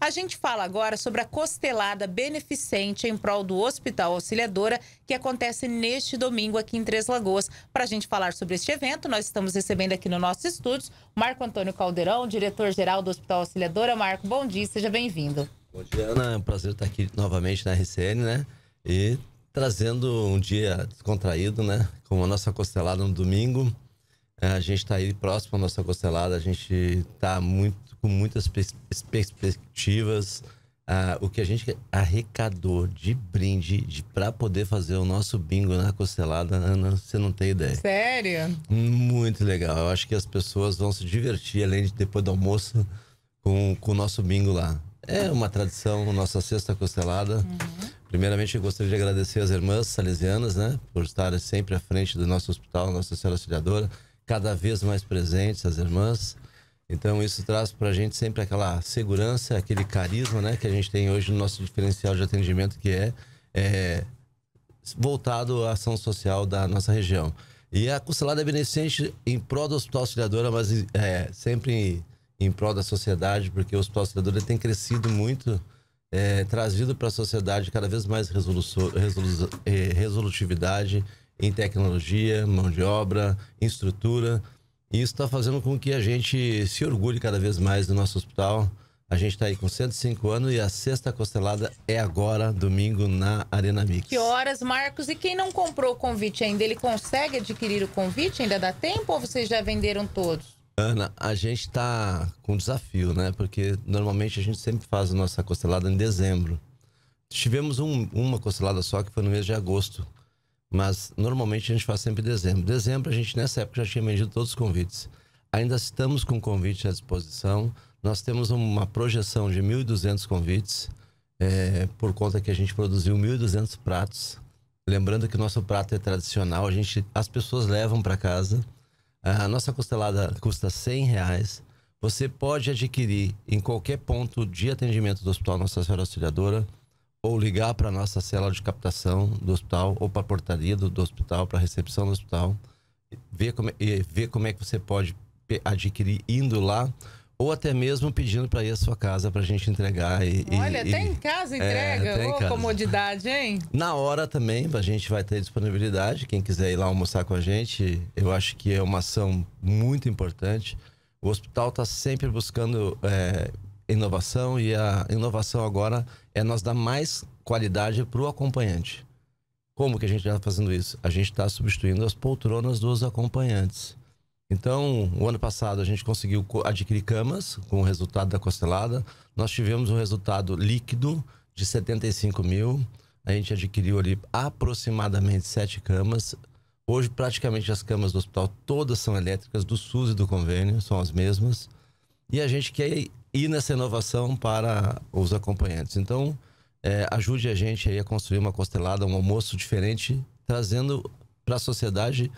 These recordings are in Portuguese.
A gente fala agora sobre a costelada beneficente em prol do Hospital Auxiliadora, que acontece neste domingo aqui em Três Lagoas. Para a gente falar sobre este evento, nós estamos recebendo aqui no nosso estúdio Marco Antônio Caldeirão, diretor-geral do Hospital Auxiliadora. Marco, bom dia, seja bem-vindo. Bom dia, Ana. É um prazer estar aqui novamente na RCN, né? E trazendo um dia descontraído, né? Com a nossa costelada no domingo. É, a gente está aí próximo à nossa costelada, a gente está muito com muitas pers perspectivas. Ah, o que a gente arrecadou de brinde de, para poder fazer o nosso bingo na costelada, Ana, você não tem ideia. Sério? Muito legal. Eu acho que as pessoas vão se divertir, além de depois do almoço, com, com o nosso bingo lá. É uma tradição, nossa sexta costelada. Uhum. Primeiramente, eu gostaria de agradecer as irmãs salesianas, né, por estarem sempre à frente do nosso hospital, Nossa Senhora Auxiliadora, cada vez mais presentes, as irmãs. Então isso traz para a gente sempre aquela segurança, aquele carisma, né, que a gente tem hoje no nosso diferencial de atendimento que é, é voltado à ação social da nossa região. E a costelada é beneficente em prol do Hospital Auxiliadora, mas é, sempre em, em prol da sociedade, porque o Hospital Auxiliadora tem crescido muito, é, trazido para a sociedade cada vez mais resolu resolu é, resolutividade em tecnologia, mão de obra, em estrutura isso está fazendo com que a gente se orgulhe cada vez mais do nosso hospital. A gente está aí com 105 anos e a sexta costelada é agora, domingo, na Arena Mix. Que horas, Marcos? E quem não comprou o convite ainda, ele consegue adquirir o convite? Ainda dá tempo ou vocês já venderam todos? Ana, a gente está com um desafio, né? Porque normalmente a gente sempre faz a nossa costelada em dezembro. Tivemos um, uma costelada só que foi no mês de agosto, mas normalmente a gente faz sempre em dezembro. Dezembro a gente nessa época já tinha vendido todos os convites. Ainda estamos com convite à disposição. Nós temos uma projeção de 1.200 convites, é, por conta que a gente produziu 1.200 pratos. Lembrando que o nosso prato é tradicional, a gente, as pessoas levam para casa. A nossa costelada custa 100 reais. Você pode adquirir em qualquer ponto de atendimento do Hospital Nossa Senhora Auxiliadora ou ligar para a nossa cela de captação do hospital ou para a portaria do, do hospital, para a recepção do hospital, ver como, é, e ver como é que você pode adquirir indo lá ou até mesmo pedindo para ir à sua casa para a gente entregar. E, Olha, e, até em casa é, entrega, é, em oh, casa. comodidade, hein? Na hora também, a gente vai ter disponibilidade. Quem quiser ir lá almoçar com a gente, eu acho que é uma ação muito importante. O hospital está sempre buscando é, inovação e a inovação agora é nós dar mais qualidade para o acompanhante. Como que a gente está fazendo isso? A gente está substituindo as poltronas dos acompanhantes. Então, o ano passado a gente conseguiu adquirir camas com o resultado da costelada. Nós tivemos um resultado líquido de 75 mil. A gente adquiriu ali aproximadamente sete camas. Hoje, praticamente as camas do hospital todas são elétricas, do SUS e do convênio, são as mesmas. E a gente quer e nessa inovação para os acompanhantes. Então, é, ajude a gente aí a construir uma costelada, um almoço diferente, trazendo para a sociedade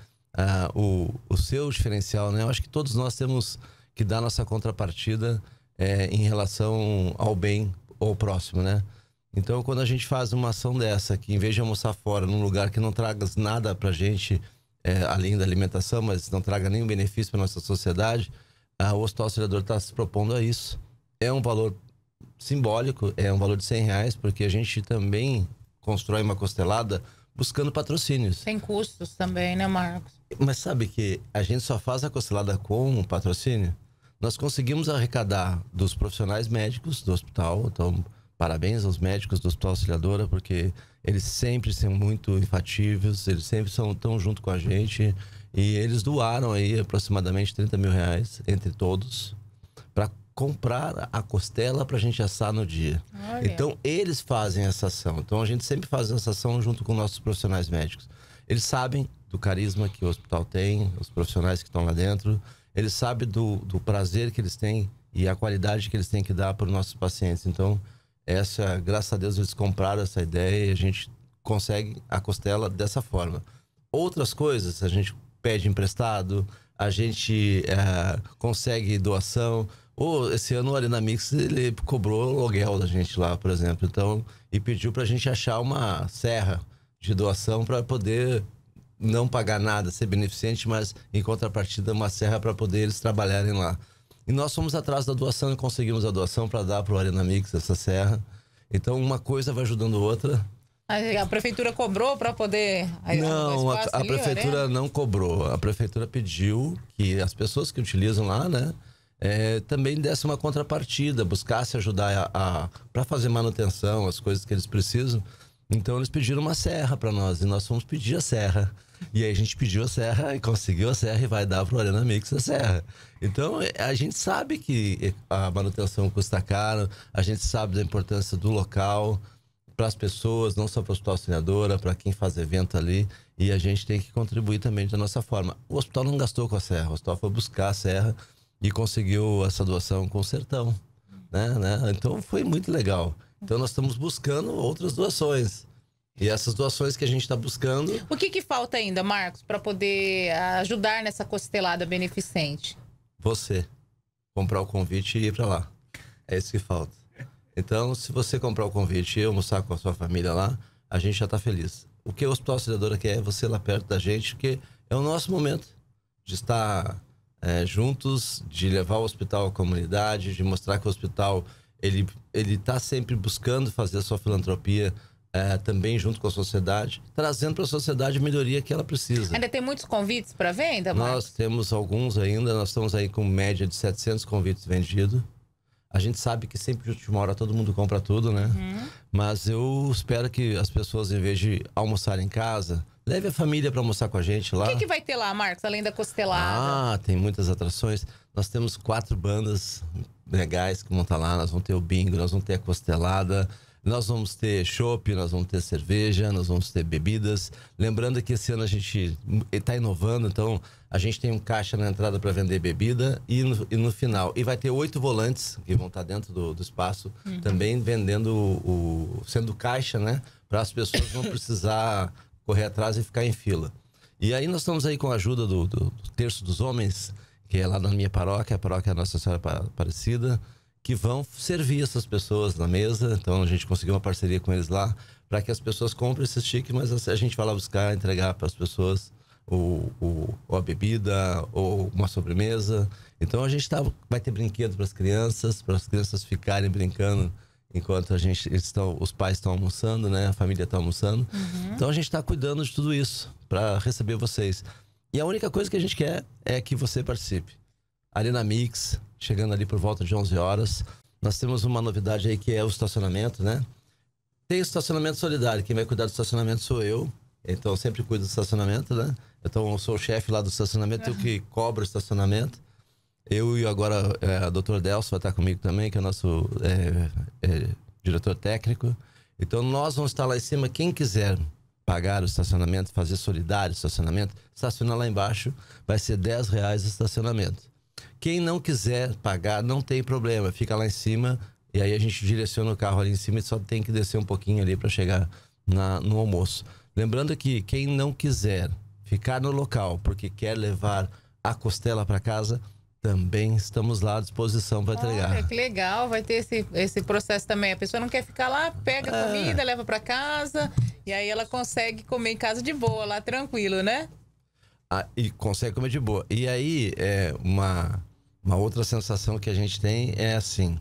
uh, o, o seu diferencial, né? Eu acho que todos nós temos que dar nossa contrapartida é, em relação ao bem ou próximo, né? Então, quando a gente faz uma ação dessa, que em vez de almoçar fora, num lugar que não traga nada para a gente, é, além da alimentação, mas não traga nenhum benefício para nossa sociedade, ah, o Hospital Auxiliador está se propondo a isso. É um valor simbólico, é um valor de 100 reais, porque a gente também constrói uma costelada buscando patrocínios. Tem custos também, né, Marcos? Mas sabe que a gente só faz a costelada com o patrocínio? Nós conseguimos arrecadar dos profissionais médicos do hospital, então parabéns aos médicos do Hospital Auxiliadora, porque eles sempre são muito enfativos, eles sempre são tão junto com a gente e eles doaram aí aproximadamente 30 mil reais entre todos para comprar a costela para a gente assar no dia. Olha. Então eles fazem essa ação. Então a gente sempre faz essa ação junto com nossos profissionais médicos. Eles sabem do carisma que o hospital tem, os profissionais que estão lá dentro. Eles sabem do, do prazer que eles têm e a qualidade que eles têm que dar para os nossos pacientes. Então essa, graças a Deus, eles compraram essa ideia e a gente consegue a costela dessa forma. Outras coisas a gente pede emprestado, a gente é, consegue doação. Ou esse ano o Arena Mix ele cobrou aluguel da gente lá, por exemplo. Então, e pediu pra gente achar uma serra de doação para poder não pagar nada, ser beneficente, mas em contrapartida uma serra para poder eles trabalharem lá. E nós fomos atrás da doação e conseguimos a doação para dar para o Arena Mix essa serra. Então uma coisa vai ajudando outra a prefeitura cobrou para poder. Não, a, a ali, prefeitura né? não cobrou. A prefeitura pediu que as pessoas que utilizam lá, né, é, também desse uma contrapartida, buscasse ajudar a, a para fazer manutenção, as coisas que eles precisam. Então eles pediram uma serra para nós e nós fomos pedir a serra. E aí a gente pediu a serra e conseguiu a serra e vai dar o Arena Mix a serra. Então eh, a gente sabe que eh, a manutenção custa caro, a gente sabe da importância do local, para as pessoas, não só para o Hospital assinadora, para quem faz evento ali. E a gente tem que contribuir também da nossa forma. O hospital não gastou com a serra, o hospital foi buscar a serra e conseguiu essa doação com o sertão. Né, né? Então foi muito legal. Então nós estamos buscando outras doações. E essas doações que a gente está buscando. O que, que falta ainda, Marcos, para poder ah, ajudar nessa costelada beneficente? Você comprar o convite e ir para lá. É isso que falta. Então, se você comprar o convite e almoçar com a sua família lá, a gente já está feliz. O que o Hospital Auxiliadora quer é você lá perto da gente, porque é o nosso momento de estar é, juntos, de levar o hospital à comunidade, de mostrar que o hospital ele ele está sempre buscando fazer a sua filantropia é, também junto com a sociedade, trazendo para a sociedade a melhoria que ela precisa. Ainda tem muitos convites para venda? Marcos? Nós temos alguns ainda, nós estamos aí com média de 700 convites vendidos. A gente sabe que sempre de última hora todo mundo compra tudo, né? Uhum. Mas eu espero que as pessoas, em vez de almoçar em casa, leve a família para almoçar com a gente lá. O que, que, vai ter lá, Marcos, além da costelada? Ah, tem muitas atrações. Nós temos quatro bandas legais que vão estar tá lá. Nós vamos ter o bingo, nós vamos ter a costelada. Nós vamos ter chopp, nós vamos ter cerveja, nós vamos ter bebidas. Lembrando que esse ano a gente está eh, inovando, então a gente tem um caixa na entrada para vender bebida e no, e no, final. E vai ter oito volantes que vão estar tá dentro do, do espaço uhum. também vendendo o, sendo caixa, né? Para as pessoas não precisar correr atrás e ficar em fila. E aí nós estamos aí com a ajuda do, do, do Terço dos Homens, que é lá na minha paróquia, a paróquia Nossa Senhora Aparecida que vão servir essas pessoas na mesa. Então a gente conseguiu uma parceria com eles lá para que as pessoas comprem esses tickets, mas assim, a gente vai lá buscar, entregar para as pessoas o ou, a bebida ou uma sobremesa. Então a gente tá, vai ter brinquedo para as crianças, para as crianças ficarem brincando enquanto a gente os pais estão almoçando, né? A família está almoçando. Uhum. Então a gente está cuidando de tudo isso para receber vocês. E a única coisa que a gente quer é que você participe. Arena Mix, chegando ali por volta de 11 horas. Nós temos uma novidade aí que é o estacionamento, né? Tem estacionamento solidário, quem vai cuidar do estacionamento sou eu. Então eu sempre cuido do estacionamento, né? Então eu sou o chefe lá do estacionamento, uhum. eu que cobro o estacionamento. Eu e agora é, a doutora Delcio vai estar comigo também, que é o nosso é, é, diretor técnico. Então nós vamos estar lá em cima, quem quiser pagar o estacionamento, fazer solidário o estacionamento, estacionar lá embaixo, vai ser 10 reais o estacionamento. Quem não quiser pagar, não tem problema, fica lá em cima e aí a gente direciona o carro ali em cima e só tem que descer um pouquinho ali para chegar na, no almoço. Lembrando que quem não quiser ficar no local porque quer levar a costela para casa, também estamos lá à disposição para entregar. Olha, que legal, vai ter esse, esse processo também. A pessoa não quer ficar lá, pega a é. comida, é. leva para casa e aí ela consegue comer em casa de boa, lá tranquilo, né? Ah, e consegue comer de boa. E aí, é, uma, uma outra sensação que a gente tem é assim: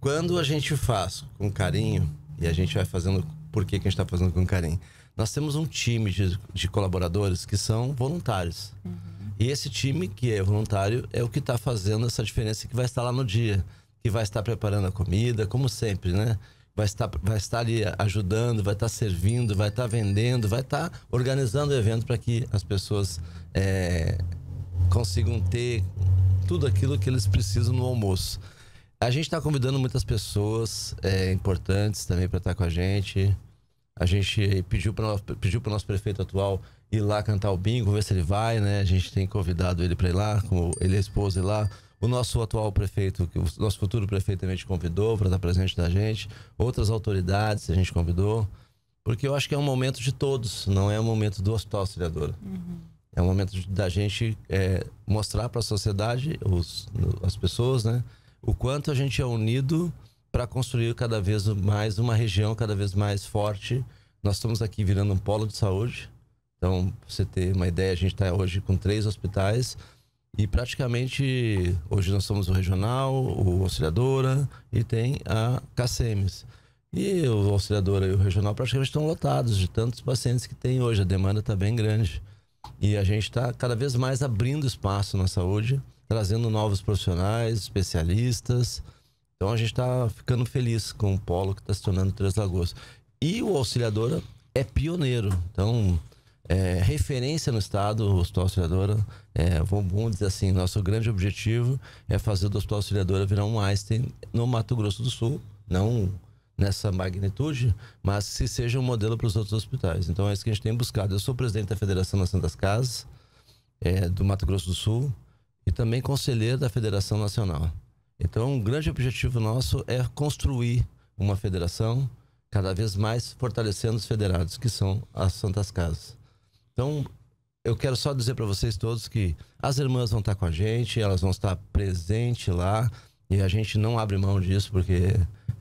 quando a gente faz com carinho, e a gente vai fazendo, por que, que a gente está fazendo com carinho? Nós temos um time de, de colaboradores que são voluntários. Uhum. E esse time que é voluntário é o que está fazendo essa diferença, que vai estar lá no dia, que vai estar preparando a comida, como sempre, né? vai estar, vai estar ali ajudando, vai estar servindo, vai estar vendendo, vai estar organizando o evento para que as pessoas é, consigam ter tudo aquilo que eles precisam no almoço. A gente está convidando muitas pessoas é, importantes também para estar tá com a gente. A gente pediu para pediu o nosso prefeito atual ir lá cantar o bingo, ver se ele vai, né? A gente tem convidado ele para ir lá, com ele e a esposa ir lá. O nosso atual prefeito, o nosso futuro prefeito também te convidou para estar presente da gente. Outras autoridades a gente convidou. Porque eu acho que é um momento de todos, não é um momento do Hospital Auxiliadora. Uhum. É um momento de, da gente é, mostrar para a sociedade, os, as pessoas, né? O quanto a gente é unido para construir cada vez mais uma região cada vez mais forte. Nós estamos aqui virando um polo de saúde. Então, pra você ter uma ideia, a gente está hoje com três hospitais e praticamente hoje nós somos o regional, o auxiliadora e tem a CACEMES. E o auxiliadora e o regional praticamente estão lotados de tantos pacientes que tem hoje. A demanda está bem grande. E a gente está cada vez mais abrindo espaço na saúde, trazendo novos profissionais, especialistas. Então a gente está ficando feliz com o polo que está se tornando Três Lagoas. E o auxiliadora é pioneiro. Então é, referência no estado, o Hospital Auxiliadora. É, vamos dizer assim, nosso grande objetivo é fazer do Hospital Auxiliadora virar um Einstein no Mato Grosso do Sul, não nessa magnitude, mas se seja um modelo para os outros hospitais. Então é isso que a gente tem buscado. Eu sou presidente da Federação Nacional das Casas é, do Mato Grosso do Sul e também conselheiro da Federação Nacional. Então um grande objetivo nosso é construir uma federação cada vez mais fortalecendo os federados, que são as Santas Casas. Então, eu quero só dizer para vocês todos que as irmãs vão estar tá com a gente, elas vão estar presentes lá e a gente não abre mão disso porque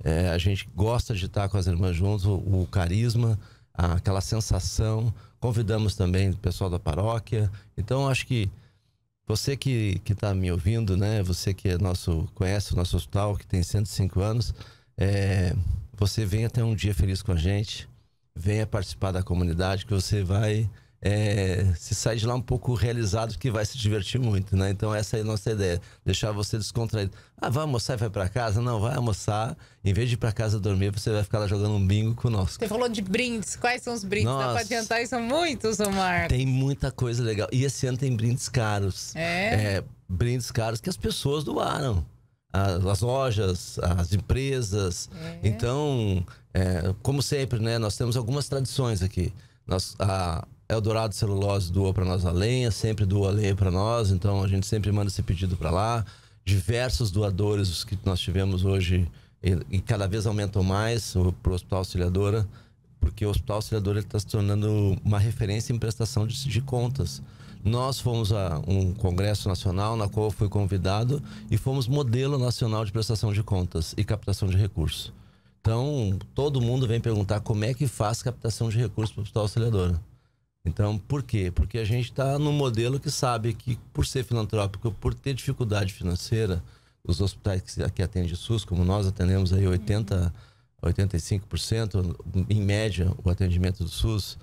é, a gente gosta de estar tá com as irmãs juntos, o, o carisma, a, aquela sensação. Convidamos também o pessoal da paróquia. Então, acho que você que está me ouvindo, né? Você que é nosso conhece o nosso hospital, que tem 105 anos, é, você venha ter um dia feliz com a gente, venha participar da comunidade, que você vai é, se sai de lá um pouco realizado que vai se divertir muito, né? Então essa é a nossa ideia, deixar você descontraído. Ah, vai almoçar e vai para casa? Não, vai almoçar. Em vez de ir para casa dormir, você vai ficar lá jogando um bingo conosco. Você falou de brindes. Quais são os brindes? Nossa. Dá para adiantar? isso são muitos, Omar. Tem muita coisa legal. E esse ano tem brindes caros. É? é brindes caros que as pessoas doaram. As lojas, as empresas. É. Então, é, como sempre, né? Nós temos algumas tradições aqui. Nós, a, Eldorado é Celulose doa para nós a lenha, sempre doa lenha para nós, então a gente sempre manda esse pedido para lá. Diversos doadores os que nós tivemos hoje e, e cada vez aumentam mais para o Hospital Auxiliadora, porque o Hospital Auxiliadora está se tornando uma referência em prestação de, de contas. Nós fomos a um congresso nacional na qual eu fui convidado e fomos modelo nacional de prestação de contas e captação de recursos. Então, todo mundo vem perguntar como é que faz captação de recursos para o Hospital Auxiliadora. Então, por quê? Porque a gente está num modelo que sabe que, por ser filantrópico, por ter dificuldade financeira, os hospitais que, que atendem SUS, como nós atendemos aí 80, 85% em média o atendimento do SUS,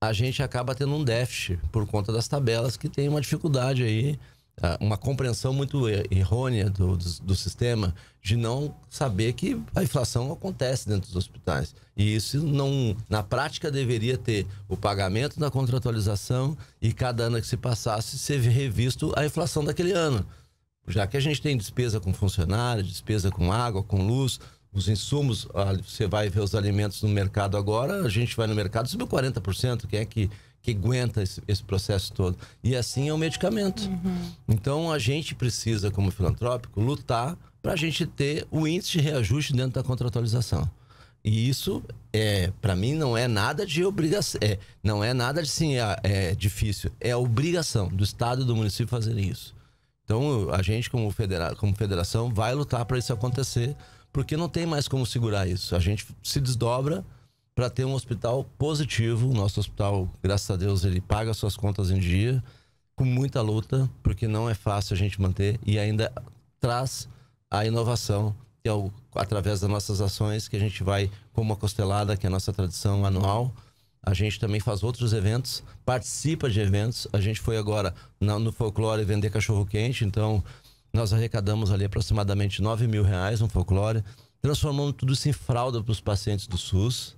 a gente acaba tendo um déficit por conta das tabelas que tem uma dificuldade aí ah, uma compreensão muito errônea do, do, do, sistema de não saber que a inflação acontece dentro dos hospitais. E isso não, na prática, deveria ter o pagamento da contratualização e cada ano que se passasse ser revisto a inflação daquele ano. Já que a gente tem despesa com funcionário, despesa com água, com luz, os insumos, ah, você vai ver os alimentos no mercado agora, a gente vai no mercado, subiu 40%, quem é que, que aguenta esse, esse processo todo? E assim é o medicamento. Uhum. Então a gente precisa, como filantrópico, lutar para a gente ter o índice de reajuste dentro da contratualização. E isso, é, para mim, não é nada de obrigação. É, não é nada de sim, é, é difícil. É a obrigação do Estado e do município fazerem isso. Então, a gente, como, federa como federação, vai lutar para isso acontecer porque não tem mais como segurar isso. A gente se desdobra para ter um hospital positivo. O nosso hospital, graças a Deus, ele paga suas contas em dia, com muita luta, porque não é fácil a gente manter e ainda traz a inovação, que é o, através das nossas ações, que a gente vai, como uma Costelada, que é a nossa tradição anual. A gente também faz outros eventos, participa de eventos. A gente foi agora no folclore vender cachorro quente, então nós arrecadamos ali aproximadamente 9 mil reais no folclore, transformamos tudo isso em fralda para os pacientes do SUS.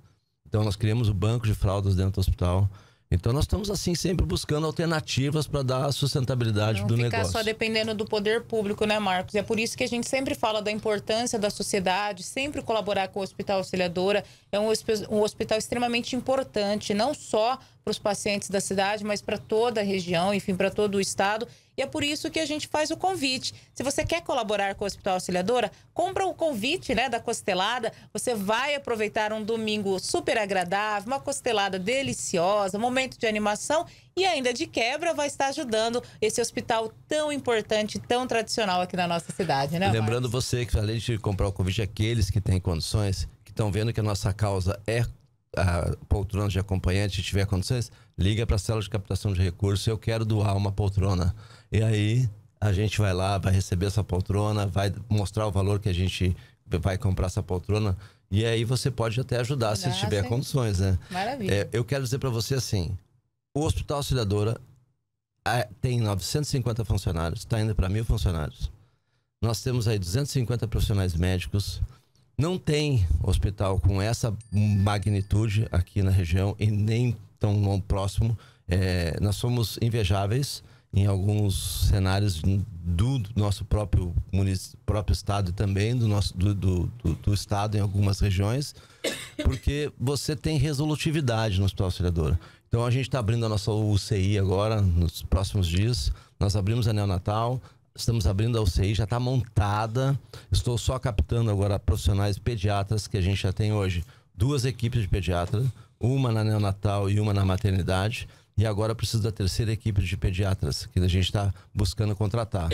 Então nós criamos o banco de fraldas dentro do hospital. Então nós estamos assim sempre buscando alternativas para dar sustentabilidade Não do ficar negócio. só dependendo do poder público, né, Marcos? É por isso que a gente sempre fala da importância da sociedade, sempre colaborar com o Hospital Auxiliadora. É um, um hospital extremamente importante, não só para os pacientes da cidade, mas para toda a região, enfim, para todo o estado. E é por isso que a gente faz o convite. Se você quer colaborar com o Hospital Auxiliadora, compra o convite né, da costelada. Você vai aproveitar um domingo super agradável, uma costelada deliciosa, momento de animação e ainda de quebra vai estar ajudando esse hospital tão importante, tão tradicional aqui na nossa cidade, né? Lembrando você que além de comprar o convite, aqueles que têm condições, que estão vendo que a nossa causa é a poltrona de acompanhante tiver condições, liga para a célula de captação de recursos, eu quero doar uma poltrona. E aí a gente vai lá, vai receber essa poltrona, vai mostrar o valor que a gente vai comprar essa poltrona. E aí você pode até ajudar Nossa, se ah, tiver condições, né? Maravilha. É, eu quero dizer para você assim, o Hospital Auxiliadora tem 950 funcionários, está indo para mil funcionários. Nós temos aí 250 profissionais médicos, não tem hospital com essa magnitude aqui na região e nem tão, próximo. É, nós somos invejáveis em alguns cenários do nosso próprio próprio estado e também do nosso do, do, do, do estado em algumas regiões porque você tem resolutividade no hospital auxiliadora então a gente está abrindo a nossa UCI agora nos próximos dias nós abrimos a neonatal estamos abrindo a UCI, já está montada. Estou só captando agora profissionais pediatras que a gente já tem hoje. Duas equipes de pediatra, uma na neonatal e uma na maternidade. E agora preciso da terceira equipe de pediatras, que a gente está buscando contratar.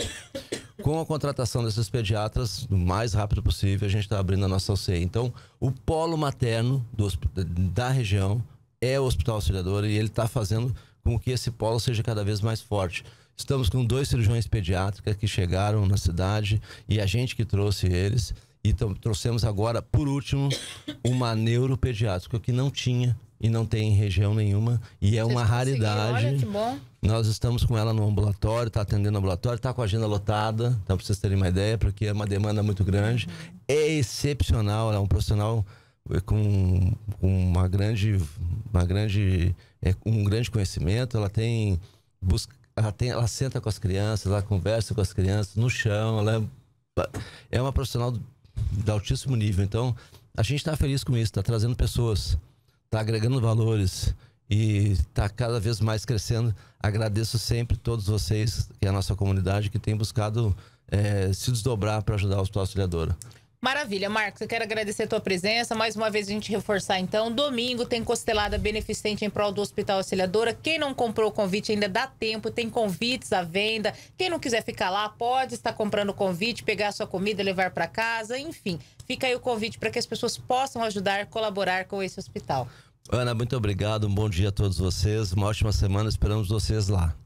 Com a contratação desses pediatras, o mais rápido possível, a gente está abrindo a nossa UCI. Então, o polo materno do, da região é o Hospital Auxiliador e ele está fazendo com que esse polo seja cada vez mais forte. Estamos com dois cirurgiões pediátricos que chegaram na cidade e a gente que trouxe eles. E trouxemos agora, por último, uma neuropediátrica que não tinha e não tem em região nenhuma. E é Vocês uma raridade. Olha que bom. Nós estamos com ela no ambulatório, está atendendo ambulatório, está com a agenda lotada, então para vocês terem uma ideia, porque é uma demanda muito grande. É excepcional, é um profissional eh, com, com uma grande, uma grande, é, um grande conhecimento. Ela tem busca, ela, tem, ela senta com as crianças, ela conversa com as crianças no chão, ela é, é uma profissional de altíssimo nível. Então, a gente está feliz com isso, está trazendo pessoas, está agregando valores e está cada vez mais crescendo. Agradeço sempre todos vocês, que é a nossa comunidade, que tem buscado é, se desdobrar para ajudar a Hospital auxiliadora. Maravilha, Marcos. Eu quero agradecer a tua presença. Mais uma vez a gente reforçar então. Domingo tem costelada beneficente em prol do Hospital Auxiliadora. Quem não comprou o convite ainda dá tempo, tem convites à venda. Quem não quiser ficar lá, pode estar comprando o convite, pegar a sua comida, levar para casa, enfim. Fica aí o convite para que as pessoas possam ajudar, colaborar com esse hospital. Ana, muito obrigado. Um bom dia a todos vocês. Uma ótima semana. Esperamos vocês lá.